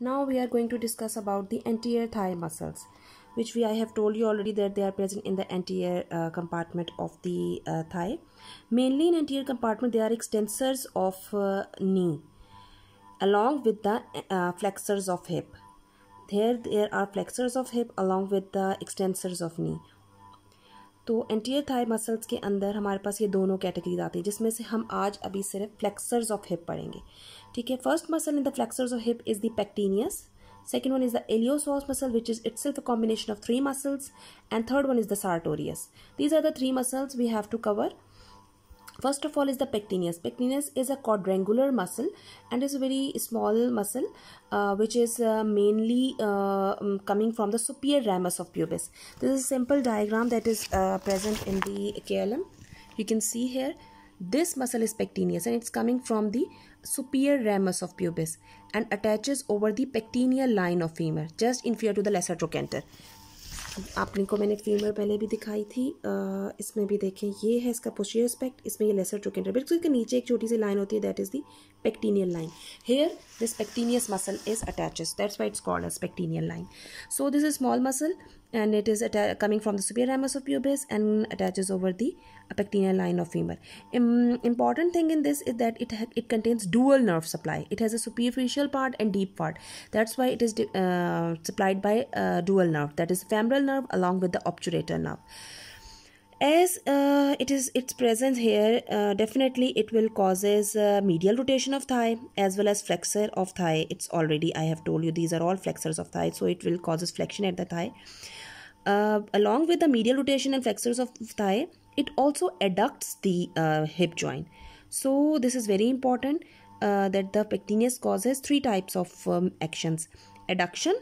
now we are going to discuss about the anterior thigh muscles which we i have told you already that they are present in the anterior uh, compartment of the uh, thigh mainly in anterior compartment they are extensors of uh, knee along with the uh, flexors of hip There there are flexors of hip along with the extensors of knee तो anterior thigh muscles के अंदर हमारे पास ये दोनों categories आती हैं जिसमें से हम आज अभी सिर्फ फ्लैक्सर्स ऑफ हिप पढ़ेंगे ठीक है first muscle in the flexors of hip is the pectineus second one is the iliopsoas muscle which is it's a combination of three muscles and third one is the sartorius these are the three muscles we have to cover first of all is the pectineus pectineus is a quadrangular muscle and is a very small muscle uh, which is uh, mainly uh, um, coming from the superior ramus of pubis this is a simple diagram that is uh, present in the klm you can see here this muscle is pectineus and it's coming from the superior ramus of pubis and attaches over the pectineal line of femur just inferior to the lesser trochanter आपने को मैंने female पहले भी दिखाई थी आ, इसमें भी देखें ये है इसका पोस्टीरियर स्पेक्ट इसमें ये लेसर ट्रोकेंडर बिल्कुल के नीचे एक छोटी सी लाइन होती है that is the pectineal line here this pectineus muscle is attaches that's why it's called as pectineal line so this is small muscle and it is coming from the superior ramus of pubis and attaches over the pectineal line of femur. Um, important thing in this is that it it contains dual nerve supply. It has a superficial part and deep part. That's why it is uh, supplied by a dual nerve. That is femoral nerve along with the obturator nerve as uh, it is its presence here uh, definitely it will causes uh, medial rotation of thigh as well as flexor of thigh it's already i have told you these are all flexors of thigh so it will causes flexion at the thigh uh, along with the medial rotation and flexors of thigh it also adducts the uh, hip joint so this is very important uh, that the pectineus causes three types of um, actions adduction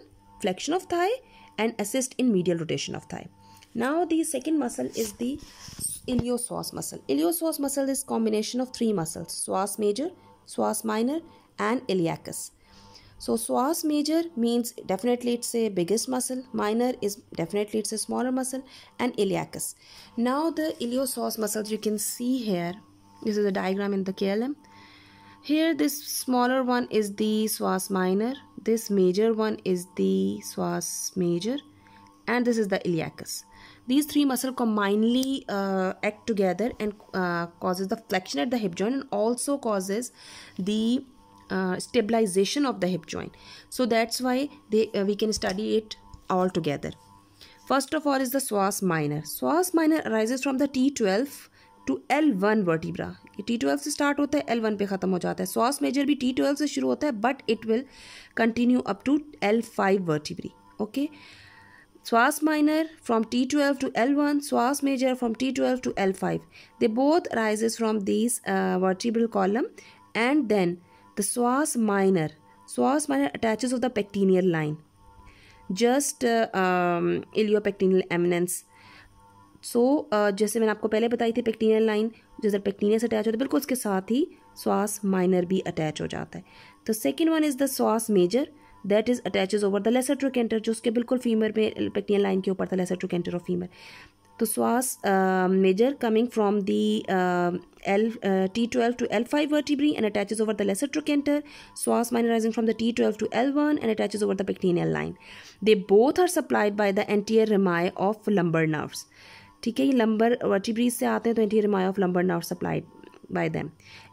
flexion of thigh and assist in medial rotation of thigh now the second muscle is the iliopsoas muscle iliopsoas muscle is combination of three muscles psoas major psoas minor and iliacus so psoas major means definitely it's a biggest muscle minor is definitely it's a smaller muscle and iliacus now the iliopsoas muscles you can see here this is a diagram in the klm here this smaller one is the psoas minor this major one is the psoas major and this is the iliacus these three muscles combinedly uh, act together and uh, causes the flexion at the hip joint and also causes the uh, stabilization of the hip joint. So that's why they uh, we can study it all together. First of all is the psoas minor. Psoas minor arises from the T12 to L1 vertebra. T12 से start होता L1 one पे ख़त्म हो जाता है psoas major भी T twelve से शुरू होता है but it will continue up to vertebrae okay Swas minor from T12 to L1, swas major from T12 to L5. They both rises from this uh, vertebral column and then the swas minor. Swas minor attaches of the pectineal line. Just uh, um, iliopectineal eminence. So so, uh, जैसे मैंने आपको पहले बताई थी pectineal line जिधर पेक्टीनियस attach होता है बिल्कुल उसके साथ ही श्वास माइनर भी अटैच हो जाता है तो second one is the psoas major that is attach over the lesser trochanter जो उसके बिल्कुल फीमर में पेक्टियन लाइन के ऊपर था लेसर ट्रोकेंटर ऑफ फीमर तो psoas major coming from the L T twelve to L five vertebrae and attaches over the lesser trochanter psoas minor arising from the T twelve to L one and attaches over the pectineal line they both are supplied by the anterior rami of lumbar nerves ठीक है ये lumbar vertebrae से आते हैं तो anterior rami of lumbar nerve supplied by them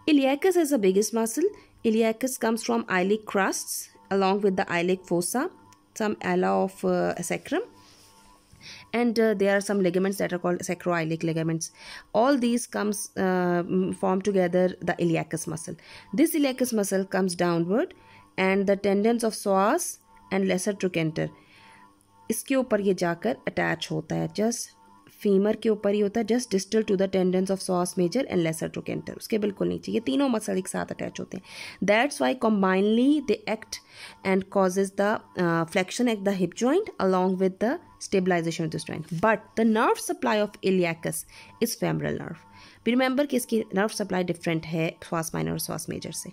iliacus is the biggest muscle इलियाकस comes from iliac crest along with the iliac fossa, some ala of uh, sacrum and uh, there are some ligaments that are called sacroiliac ligaments all these comes uh, form together the iliacus muscle this iliacus muscle comes downward and the tendons of psoas and lesser trochanter इसके ऊपर ye jaakar attach hota hai just. Femur के ऊपर ही होता है just distal to the tendons of psoas major and lesser trochanter उसके बिल्कुल नीचे ये तीनों मसल एक साथ अटैच होते हैं that's why combinedly they act and causes the flexion at the hip joint along with the stabilization of this joint but the nerve supply of iliacus is femoral nerve remember कि इसकी nerve supply different है श्वास minor और श्वास major से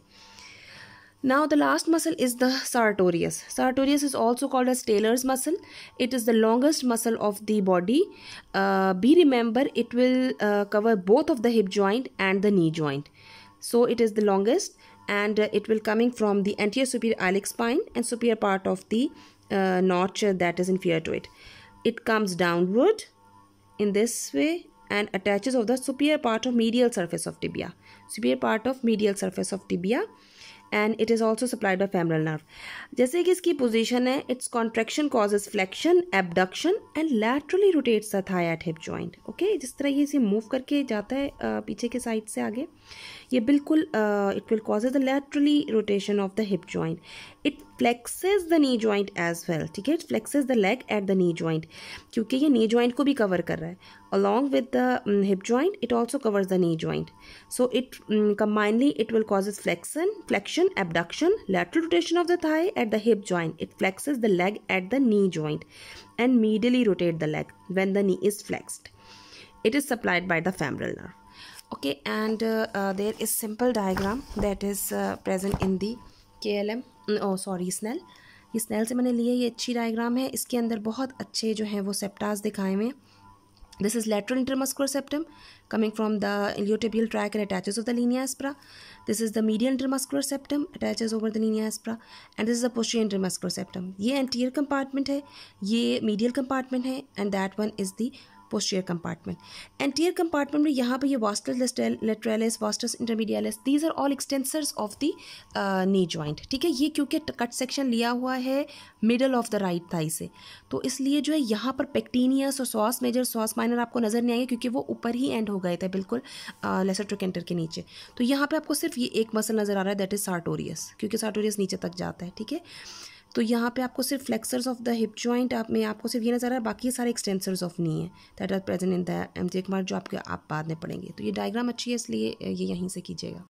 Now the last muscle is the sartorius. Sartorius is also called as Taylor's muscle. It is the longest muscle of the body. Uh, be remember it will uh, cover both of the hip joint and the knee joint. So it is the longest and uh, it will coming from the anterior superior iliac spine and superior part of the uh, notch that is inferior to it. It comes downward in this way and attaches of the superior part of medial surface of tibia. Superior part of medial surface of tibia and it is also supplied by femoral nerve जैसे कि इसकी position है it's contraction causes flexion abduction and laterally rotates the thigh at hip joint okay जिस तरह ये इसे move करके जाता है पीछे के साइड से आगे ये बिल्कुल it will causes the laterally rotation of the hip joint it flexes the knee joint as well ठीक है it flexes the leg at the knee joint क्योंकि ये नी ज्वाइंट को भी कवर कर रहा है along with the hip joint it also covers the knee joint so it combinedly it will causes flexion flexion abduction lateral rotation of the thigh at the hip joint it flexes the leg at the knee joint and medially rotate the leg when the knee is flexed it is supplied by the femoral nerve okay and uh, uh, there is simple diagram that is uh, present in the KLM oh sorry Snell ये Snell से मैंने लिए ये अच्छी diagram है इसके अंदर बहुत अच्छे जो हैं वो सेप्टास दिखाए हुए हैं This is lateral intermuscular septum coming from the iliotibial tract and attaches over the linea aspera. This is the medial intermuscular septum attaches over the linea aspera and this is the posterior intermuscular septum. ye anterior compartment hai ye medial compartment hai and that one is the posterior compartment anterior compartment में यहाँ पर ये vascular lateralis, vastus intermedialis these are all extensors of the knee knee ठीक है ये क्योंकि cut section लिया हुआ है middle of the right thigh से तो इसलिए जो है यहाँ पर पेक्टीनियस और सॉस मेजर सॉस माइनर आपको नज़र नहीं आएंगे क्योंकि वो ऊपर ही एंड हो गए थे बिल्कुल लेसर uh, के नीचे तो यहाँ पर आपको सिर्फ ये एक मसल नज़र आ रहा है दैट इज़ सार्टोरियस क्योंकि सार्टोरियस नीचे तक जाता है ठीक है तो यहाँ पे आपको सिर्फ flexors of the hip joint आप में आपको सिर्फ ये नजर आ रहा है बाकी सारे एक्सटेंसर्स ऑफ नी है that are present in the M J Kumar जो आपके आप बाद में पढ़ेंगे तो ये डायग्राम अच्छी है इसलिए ये यहीं से कीजिएगा